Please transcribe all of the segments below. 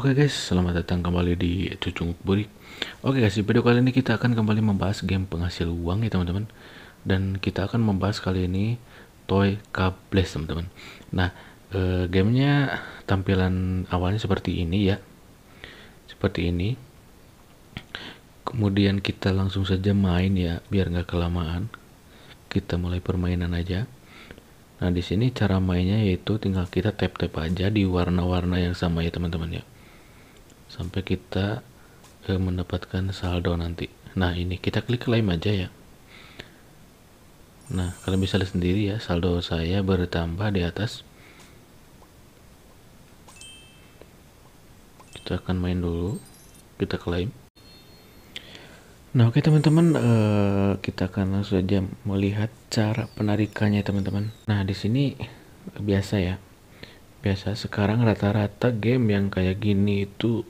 Oke okay guys, selamat datang kembali di Cucung Buri. Oke okay guys, di video kali ini kita akan kembali membahas game penghasil uang ya teman-teman. Dan kita akan membahas kali ini Toy Kables teman-teman. Nah, eh, gamenya tampilan awalnya seperti ini ya. Seperti ini. Kemudian kita langsung saja main ya, biar nggak kelamaan. Kita mulai permainan aja. Nah, di sini cara mainnya yaitu tinggal kita tap-tap aja di warna-warna yang sama ya teman-teman ya. -teman sampai kita eh, mendapatkan saldo nanti nah ini kita klik claim aja ya nah kalian bisa lihat sendiri ya saldo saya bertambah di atas kita akan main dulu kita claim Nah oke okay, teman-teman uh, kita akan langsung aja melihat cara penarikannya teman-teman. Nah di sini biasa ya, biasa sekarang rata-rata game yang kayak gini itu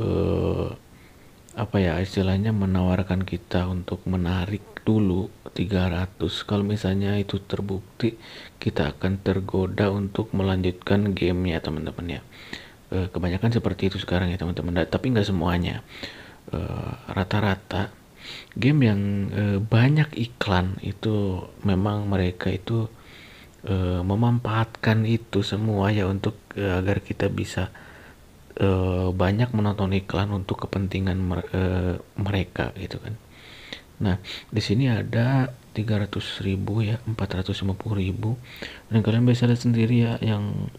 eh, apa ya istilahnya menawarkan kita untuk menarik dulu 300 kalau misalnya itu terbukti kita akan tergoda untuk melanjutkan gamenya teman-teman ya eh, kebanyakan seperti itu sekarang ya teman-teman tapi nggak semuanya eh, rata-rata eh, game yang eh, banyak iklan itu memang mereka itu eh, memanfaatkan itu semua ya untuk eh, agar kita bisa e, banyak menonton iklan untuk kepentingan mer e, mereka gitu kan nah di sini ada 300.000 ya 450.000 dan kalian bisa lihat sendiri ya yang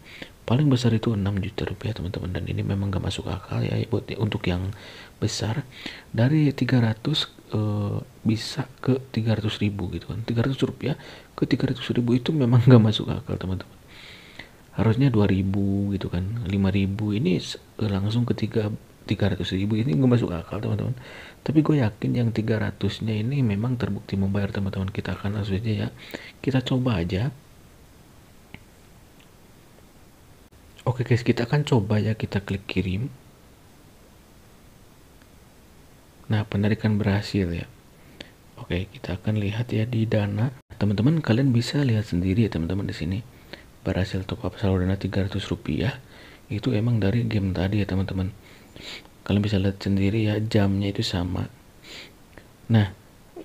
paling besar itu 6 juta rupiah teman-teman dan ini memang gak masuk akal ya buat untuk yang besar dari 300 e, eh, bisa ke 300 ribu gitu kan 300 rupiah ke 300 ribu itu memang gak masuk akal teman-teman harusnya 2000 gitu kan 5000 ini langsung ke 3 300 ribu ini gue masuk akal teman-teman tapi gue yakin yang 300 nya ini memang terbukti membayar teman-teman kita akan langsung aja ya kita coba aja oke guys kita akan coba ya kita klik kirim nah penarikan berhasil ya oke kita akan lihat ya di dana teman-teman kalian bisa lihat sendiri ya teman-teman di sini berhasil top up saldo dana 300 rupiah itu emang dari game tadi ya teman-teman kalian bisa lihat sendiri ya jamnya itu sama nah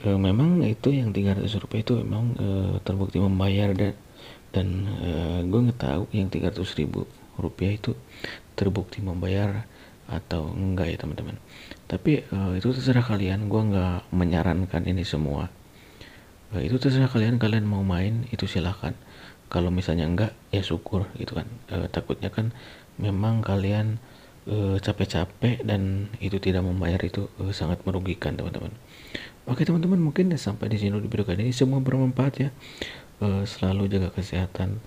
e, memang itu yang 300 rupiah itu memang e, terbukti membayar dan dan e, eh, gue ngetahu yang 300 ribu rupiah itu terbukti membayar atau enggak ya teman-teman tapi e, itu terserah kalian gue nggak menyarankan ini semua e, itu terserah kalian kalian mau main itu silahkan kalau misalnya enggak ya syukur gitu kan e, takutnya kan memang kalian e, capek-capek dan itu tidak membayar itu e, sangat merugikan teman-teman oke teman-teman mungkin sampai di sini dulu video kali ini semua bermanfaat ya e, selalu jaga kesehatan